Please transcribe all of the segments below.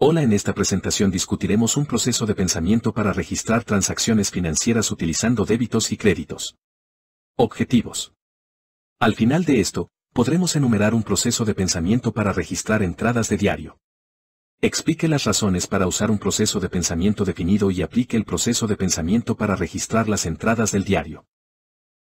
Hola en esta presentación discutiremos un proceso de pensamiento para registrar transacciones financieras utilizando débitos y créditos. Objetivos. Al final de esto, podremos enumerar un proceso de pensamiento para registrar entradas de diario. Explique las razones para usar un proceso de pensamiento definido y aplique el proceso de pensamiento para registrar las entradas del diario.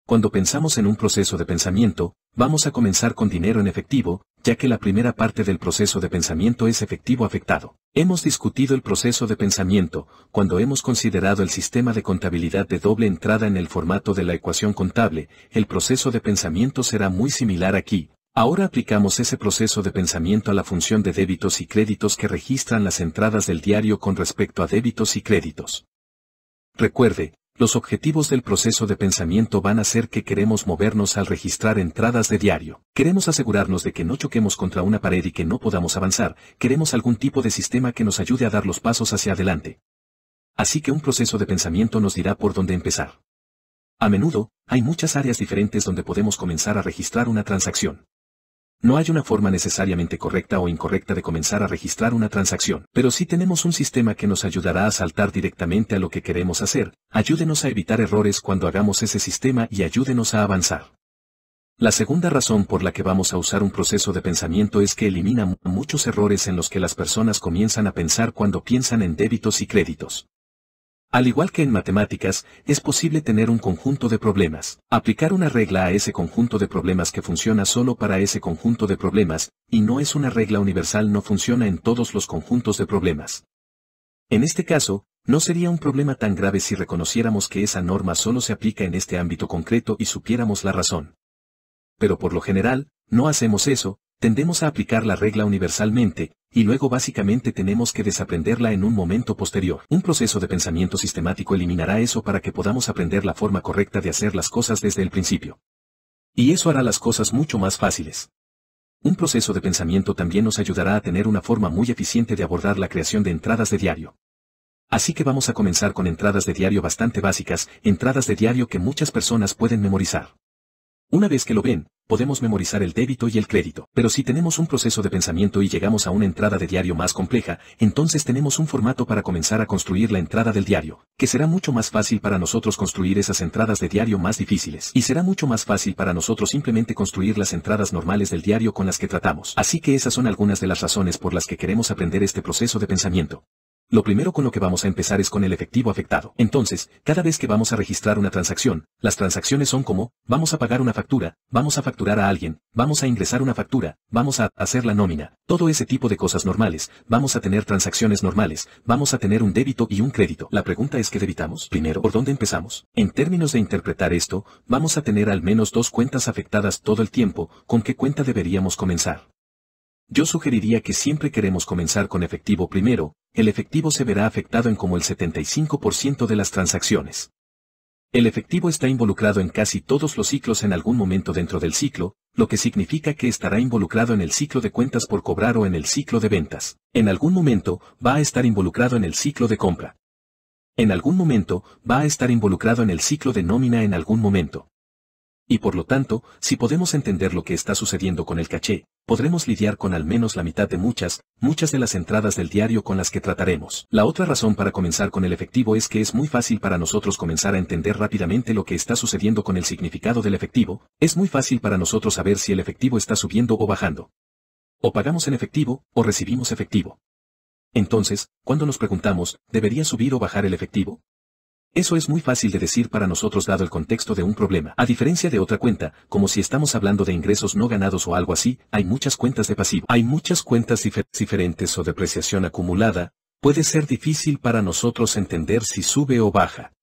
Cuando pensamos en un proceso de pensamiento, vamos a comenzar con dinero en efectivo, ya que la primera parte del proceso de pensamiento es efectivo afectado. Hemos discutido el proceso de pensamiento cuando hemos considerado el sistema de contabilidad de doble entrada en el formato de la ecuación contable, el proceso de pensamiento será muy similar aquí. Ahora aplicamos ese proceso de pensamiento a la función de débitos y créditos que registran las entradas del diario con respecto a débitos y créditos. Recuerde, los objetivos del proceso de pensamiento van a ser que queremos movernos al registrar entradas de diario. Queremos asegurarnos de que no choquemos contra una pared y que no podamos avanzar, queremos algún tipo de sistema que nos ayude a dar los pasos hacia adelante. Así que un proceso de pensamiento nos dirá por dónde empezar. A menudo, hay muchas áreas diferentes donde podemos comenzar a registrar una transacción. No hay una forma necesariamente correcta o incorrecta de comenzar a registrar una transacción, pero sí tenemos un sistema que nos ayudará a saltar directamente a lo que queremos hacer, ayúdenos a evitar errores cuando hagamos ese sistema y ayúdenos a avanzar. La segunda razón por la que vamos a usar un proceso de pensamiento es que elimina muchos errores en los que las personas comienzan a pensar cuando piensan en débitos y créditos. Al igual que en matemáticas, es posible tener un conjunto de problemas, aplicar una regla a ese conjunto de problemas que funciona solo para ese conjunto de problemas, y no es una regla universal no funciona en todos los conjuntos de problemas. En este caso, no sería un problema tan grave si reconociéramos que esa norma solo se aplica en este ámbito concreto y supiéramos la razón. Pero por lo general, no hacemos eso, tendemos a aplicar la regla universalmente, y luego básicamente tenemos que desaprenderla en un momento posterior. Un proceso de pensamiento sistemático eliminará eso para que podamos aprender la forma correcta de hacer las cosas desde el principio. Y eso hará las cosas mucho más fáciles. Un proceso de pensamiento también nos ayudará a tener una forma muy eficiente de abordar la creación de entradas de diario. Así que vamos a comenzar con entradas de diario bastante básicas, entradas de diario que muchas personas pueden memorizar. Una vez que lo ven, podemos memorizar el débito y el crédito. Pero si tenemos un proceso de pensamiento y llegamos a una entrada de diario más compleja, entonces tenemos un formato para comenzar a construir la entrada del diario, que será mucho más fácil para nosotros construir esas entradas de diario más difíciles. Y será mucho más fácil para nosotros simplemente construir las entradas normales del diario con las que tratamos. Así que esas son algunas de las razones por las que queremos aprender este proceso de pensamiento. Lo primero con lo que vamos a empezar es con el efectivo afectado. Entonces, cada vez que vamos a registrar una transacción, las transacciones son como, vamos a pagar una factura, vamos a facturar a alguien, vamos a ingresar una factura, vamos a hacer la nómina, todo ese tipo de cosas normales, vamos a tener transacciones normales, vamos a tener un débito y un crédito. La pregunta es que debitamos. Primero, ¿por dónde empezamos? En términos de interpretar esto, vamos a tener al menos dos cuentas afectadas todo el tiempo, ¿con qué cuenta deberíamos comenzar? Yo sugeriría que siempre queremos comenzar con efectivo primero, el efectivo se verá afectado en como el 75% de las transacciones. El efectivo está involucrado en casi todos los ciclos en algún momento dentro del ciclo, lo que significa que estará involucrado en el ciclo de cuentas por cobrar o en el ciclo de ventas. En algún momento, va a estar involucrado en el ciclo de compra. En algún momento, va a estar involucrado en el ciclo de nómina en algún momento. Y por lo tanto, si podemos entender lo que está sucediendo con el caché, podremos lidiar con al menos la mitad de muchas, muchas de las entradas del diario con las que trataremos. La otra razón para comenzar con el efectivo es que es muy fácil para nosotros comenzar a entender rápidamente lo que está sucediendo con el significado del efectivo, es muy fácil para nosotros saber si el efectivo está subiendo o bajando. O pagamos en efectivo, o recibimos efectivo. Entonces, cuando nos preguntamos, ¿debería subir o bajar el efectivo? Eso es muy fácil de decir para nosotros dado el contexto de un problema. A diferencia de otra cuenta, como si estamos hablando de ingresos no ganados o algo así, hay muchas cuentas de pasivo. Hay muchas cuentas diferentes o depreciación acumulada, puede ser difícil para nosotros entender si sube o baja.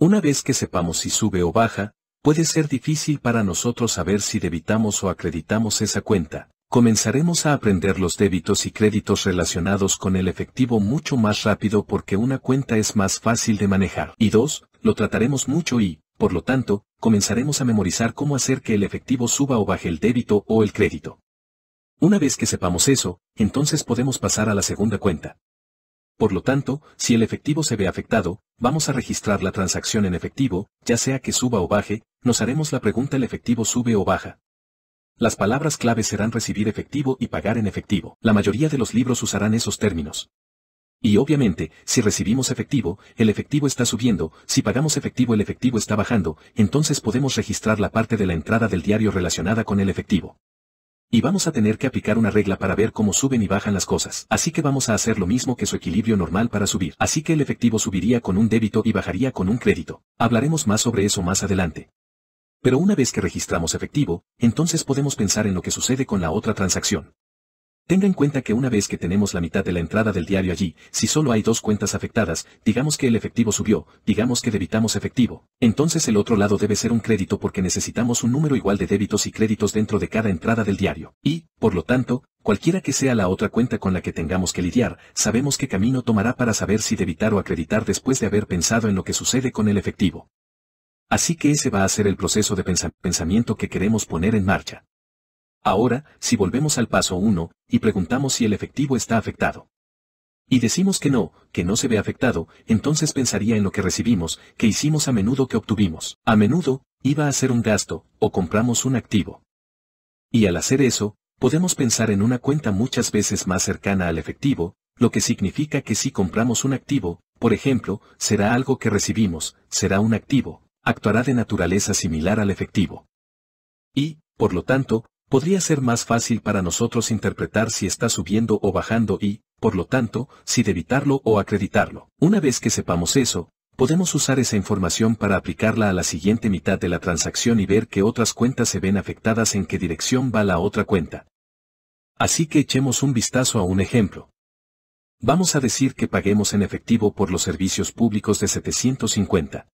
Una vez que sepamos si sube o baja, puede ser difícil para nosotros saber si debitamos o acreditamos esa cuenta, comenzaremos a aprender los débitos y créditos relacionados con el efectivo mucho más rápido porque una cuenta es más fácil de manejar. Y dos, lo trataremos mucho y, por lo tanto, comenzaremos a memorizar cómo hacer que el efectivo suba o baje el débito o el crédito. Una vez que sepamos eso, entonces podemos pasar a la segunda cuenta. Por lo tanto, si el efectivo se ve afectado, vamos a registrar la transacción en efectivo, ya sea que suba o baje, nos haremos la pregunta el efectivo sube o baja, las palabras claves serán recibir efectivo y pagar en efectivo. La mayoría de los libros usarán esos términos. Y obviamente, si recibimos efectivo, el efectivo está subiendo, si pagamos efectivo el efectivo está bajando, entonces podemos registrar la parte de la entrada del diario relacionada con el efectivo. Y vamos a tener que aplicar una regla para ver cómo suben y bajan las cosas. Así que vamos a hacer lo mismo que su equilibrio normal para subir. Así que el efectivo subiría con un débito y bajaría con un crédito. Hablaremos más sobre eso más adelante. Pero una vez que registramos efectivo, entonces podemos pensar en lo que sucede con la otra transacción. Tenga en cuenta que una vez que tenemos la mitad de la entrada del diario allí, si solo hay dos cuentas afectadas, digamos que el efectivo subió, digamos que debitamos efectivo, entonces el otro lado debe ser un crédito porque necesitamos un número igual de débitos y créditos dentro de cada entrada del diario. Y, por lo tanto, cualquiera que sea la otra cuenta con la que tengamos que lidiar, sabemos qué camino tomará para saber si debitar o acreditar después de haber pensado en lo que sucede con el efectivo. Así que ese va a ser el proceso de pensamiento que queremos poner en marcha. Ahora, si volvemos al paso 1, y preguntamos si el efectivo está afectado. Y decimos que no, que no se ve afectado, entonces pensaría en lo que recibimos, que hicimos a menudo que obtuvimos. A menudo, iba a ser un gasto, o compramos un activo. Y al hacer eso, podemos pensar en una cuenta muchas veces más cercana al efectivo, lo que significa que si compramos un activo, por ejemplo, será algo que recibimos, será un activo, actuará de naturaleza similar al efectivo. Y, por lo tanto, podría ser más fácil para nosotros interpretar si está subiendo o bajando y, por lo tanto, si debitarlo o acreditarlo. Una vez que sepamos eso, podemos usar esa información para aplicarla a la siguiente mitad de la transacción y ver qué otras cuentas se ven afectadas en qué dirección va la otra cuenta. Así que echemos un vistazo a un ejemplo. Vamos a decir que paguemos en efectivo por los servicios públicos de 750.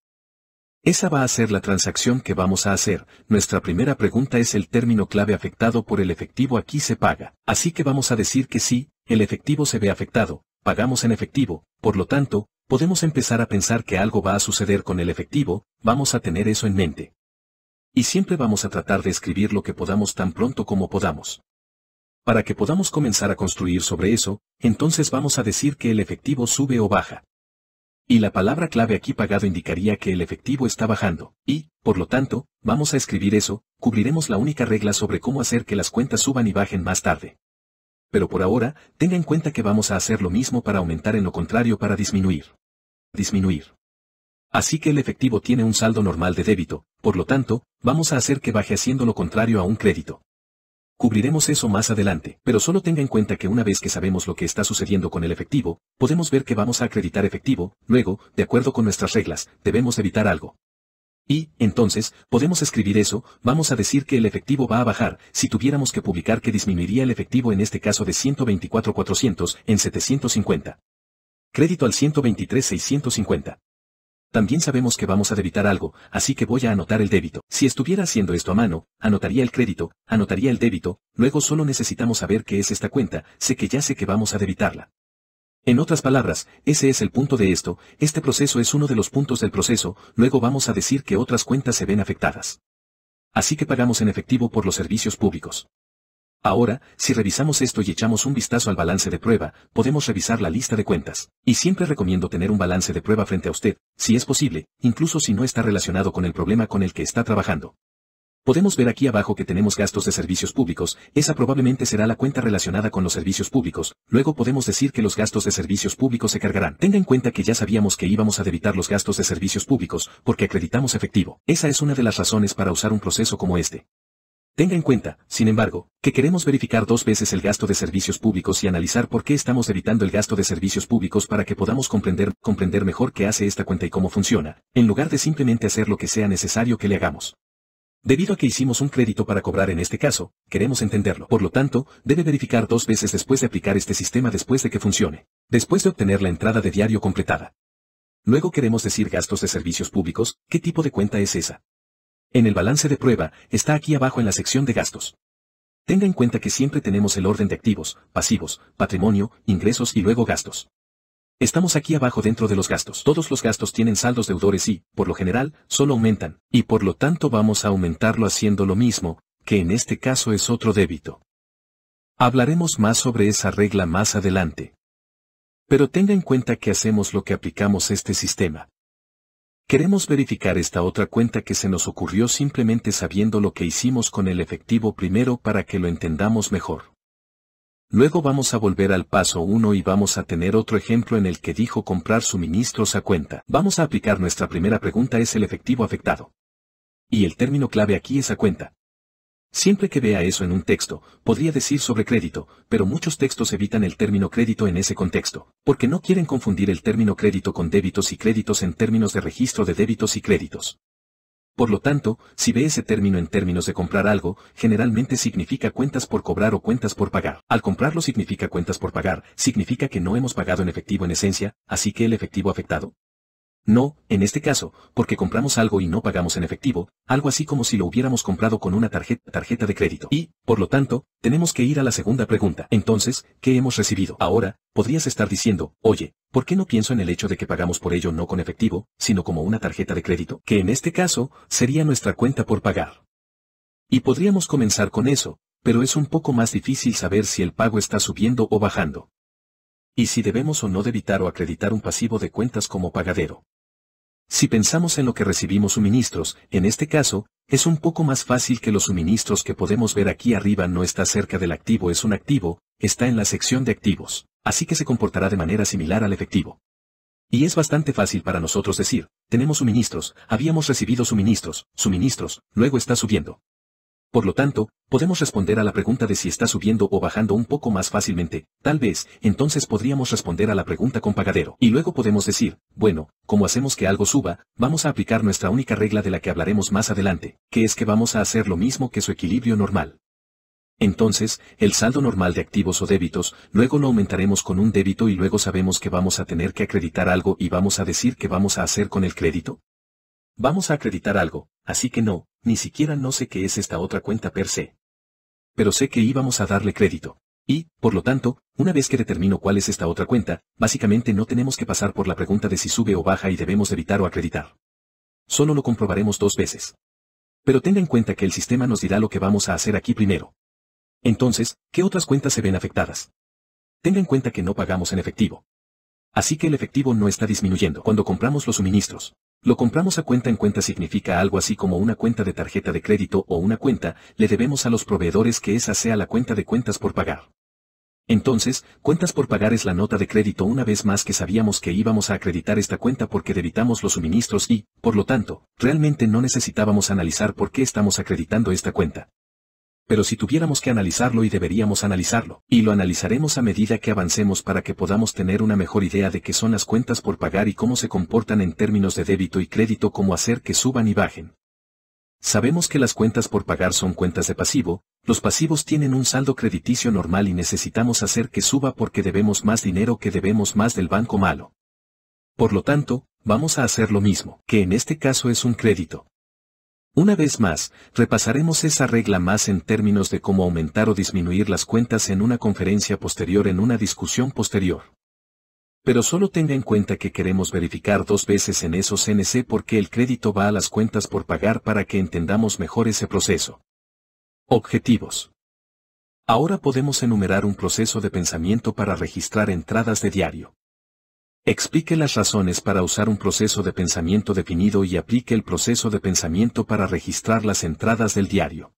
Esa va a ser la transacción que vamos a hacer. Nuestra primera pregunta es el término clave afectado por el efectivo aquí se paga. Así que vamos a decir que sí, el efectivo se ve afectado, pagamos en efectivo, por lo tanto, podemos empezar a pensar que algo va a suceder con el efectivo, vamos a tener eso en mente. Y siempre vamos a tratar de escribir lo que podamos tan pronto como podamos. Para que podamos comenzar a construir sobre eso, entonces vamos a decir que el efectivo sube o baja. Y la palabra clave aquí pagado indicaría que el efectivo está bajando, y, por lo tanto, vamos a escribir eso, cubriremos la única regla sobre cómo hacer que las cuentas suban y bajen más tarde. Pero por ahora, tenga en cuenta que vamos a hacer lo mismo para aumentar en lo contrario para disminuir. Disminuir. Así que el efectivo tiene un saldo normal de débito, por lo tanto, vamos a hacer que baje haciendo lo contrario a un crédito. Cubriremos eso más adelante, pero solo tenga en cuenta que una vez que sabemos lo que está sucediendo con el efectivo, podemos ver que vamos a acreditar efectivo, luego, de acuerdo con nuestras reglas, debemos evitar algo. Y, entonces, podemos escribir eso, vamos a decir que el efectivo va a bajar, si tuviéramos que publicar que disminuiría el efectivo en este caso de 124.400 en 750. Crédito al 123.650. También sabemos que vamos a debitar algo, así que voy a anotar el débito. Si estuviera haciendo esto a mano, anotaría el crédito, anotaría el débito, luego solo necesitamos saber qué es esta cuenta, sé que ya sé que vamos a debitarla. En otras palabras, ese es el punto de esto, este proceso es uno de los puntos del proceso, luego vamos a decir que otras cuentas se ven afectadas. Así que pagamos en efectivo por los servicios públicos. Ahora, si revisamos esto y echamos un vistazo al balance de prueba, podemos revisar la lista de cuentas. Y siempre recomiendo tener un balance de prueba frente a usted, si es posible, incluso si no está relacionado con el problema con el que está trabajando. Podemos ver aquí abajo que tenemos gastos de servicios públicos, esa probablemente será la cuenta relacionada con los servicios públicos, luego podemos decir que los gastos de servicios públicos se cargarán. Tenga en cuenta que ya sabíamos que íbamos a debitar los gastos de servicios públicos, porque acreditamos efectivo. Esa es una de las razones para usar un proceso como este. Tenga en cuenta, sin embargo, que queremos verificar dos veces el gasto de servicios públicos y analizar por qué estamos evitando el gasto de servicios públicos para que podamos comprender, comprender mejor qué hace esta cuenta y cómo funciona, en lugar de simplemente hacer lo que sea necesario que le hagamos. Debido a que hicimos un crédito para cobrar en este caso, queremos entenderlo. Por lo tanto, debe verificar dos veces después de aplicar este sistema después de que funcione, después de obtener la entrada de diario completada. Luego queremos decir gastos de servicios públicos, ¿qué tipo de cuenta es esa? En el balance de prueba, está aquí abajo en la sección de gastos. Tenga en cuenta que siempre tenemos el orden de activos, pasivos, patrimonio, ingresos y luego gastos. Estamos aquí abajo dentro de los gastos. Todos los gastos tienen saldos deudores y, por lo general, solo aumentan, y por lo tanto vamos a aumentarlo haciendo lo mismo, que en este caso es otro débito. Hablaremos más sobre esa regla más adelante. Pero tenga en cuenta que hacemos lo que aplicamos este sistema. Queremos verificar esta otra cuenta que se nos ocurrió simplemente sabiendo lo que hicimos con el efectivo primero para que lo entendamos mejor. Luego vamos a volver al paso 1 y vamos a tener otro ejemplo en el que dijo comprar suministros a cuenta. Vamos a aplicar nuestra primera pregunta es el efectivo afectado. Y el término clave aquí es a cuenta. Siempre que vea eso en un texto, podría decir sobre crédito, pero muchos textos evitan el término crédito en ese contexto, porque no quieren confundir el término crédito con débitos y créditos en términos de registro de débitos y créditos. Por lo tanto, si ve ese término en términos de comprar algo, generalmente significa cuentas por cobrar o cuentas por pagar. Al comprarlo significa cuentas por pagar, significa que no hemos pagado en efectivo en esencia, así que el efectivo afectado no, en este caso, porque compramos algo y no pagamos en efectivo, algo así como si lo hubiéramos comprado con una tarjeta, de crédito. Y, por lo tanto, tenemos que ir a la segunda pregunta. Entonces, ¿qué hemos recibido? Ahora, podrías estar diciendo, oye, ¿por qué no pienso en el hecho de que pagamos por ello no con efectivo, sino como una tarjeta de crédito? Que en este caso, sería nuestra cuenta por pagar. Y podríamos comenzar con eso, pero es un poco más difícil saber si el pago está subiendo o bajando y si debemos o no debitar o acreditar un pasivo de cuentas como pagadero. Si pensamos en lo que recibimos suministros, en este caso, es un poco más fácil que los suministros que podemos ver aquí arriba no está cerca del activo es un activo, está en la sección de activos, así que se comportará de manera similar al efectivo. Y es bastante fácil para nosotros decir, tenemos suministros, habíamos recibido suministros, suministros, luego está subiendo. Por lo tanto, podemos responder a la pregunta de si está subiendo o bajando un poco más fácilmente, tal vez, entonces podríamos responder a la pregunta con pagadero. Y luego podemos decir, bueno, como hacemos que algo suba, vamos a aplicar nuestra única regla de la que hablaremos más adelante, que es que vamos a hacer lo mismo que su equilibrio normal. Entonces, el saldo normal de activos o débitos, luego lo aumentaremos con un débito y luego sabemos que vamos a tener que acreditar algo y vamos a decir que vamos a hacer con el crédito. Vamos a acreditar algo, así que no, ni siquiera no sé qué es esta otra cuenta per se. Pero sé que íbamos a darle crédito. Y, por lo tanto, una vez que determino cuál es esta otra cuenta, básicamente no tenemos que pasar por la pregunta de si sube o baja y debemos evitar o acreditar. Solo lo comprobaremos dos veces. Pero tenga en cuenta que el sistema nos dirá lo que vamos a hacer aquí primero. Entonces, ¿qué otras cuentas se ven afectadas? Tenga en cuenta que no pagamos en efectivo. Así que el efectivo no está disminuyendo cuando compramos los suministros. Lo compramos a cuenta en cuenta significa algo así como una cuenta de tarjeta de crédito o una cuenta, le debemos a los proveedores que esa sea la cuenta de cuentas por pagar. Entonces, cuentas por pagar es la nota de crédito una vez más que sabíamos que íbamos a acreditar esta cuenta porque debitamos los suministros y, por lo tanto, realmente no necesitábamos analizar por qué estamos acreditando esta cuenta pero si tuviéramos que analizarlo y deberíamos analizarlo, y lo analizaremos a medida que avancemos para que podamos tener una mejor idea de qué son las cuentas por pagar y cómo se comportan en términos de débito y crédito, como hacer que suban y bajen. Sabemos que las cuentas por pagar son cuentas de pasivo, los pasivos tienen un saldo crediticio normal y necesitamos hacer que suba porque debemos más dinero que debemos más del banco malo. Por lo tanto, vamos a hacer lo mismo, que en este caso es un crédito, una vez más, repasaremos esa regla más en términos de cómo aumentar o disminuir las cuentas en una conferencia posterior en una discusión posterior. Pero solo tenga en cuenta que queremos verificar dos veces en esos CNC porque el crédito va a las cuentas por pagar para que entendamos mejor ese proceso. Objetivos. Ahora podemos enumerar un proceso de pensamiento para registrar entradas de diario. Explique las razones para usar un proceso de pensamiento definido y aplique el proceso de pensamiento para registrar las entradas del diario.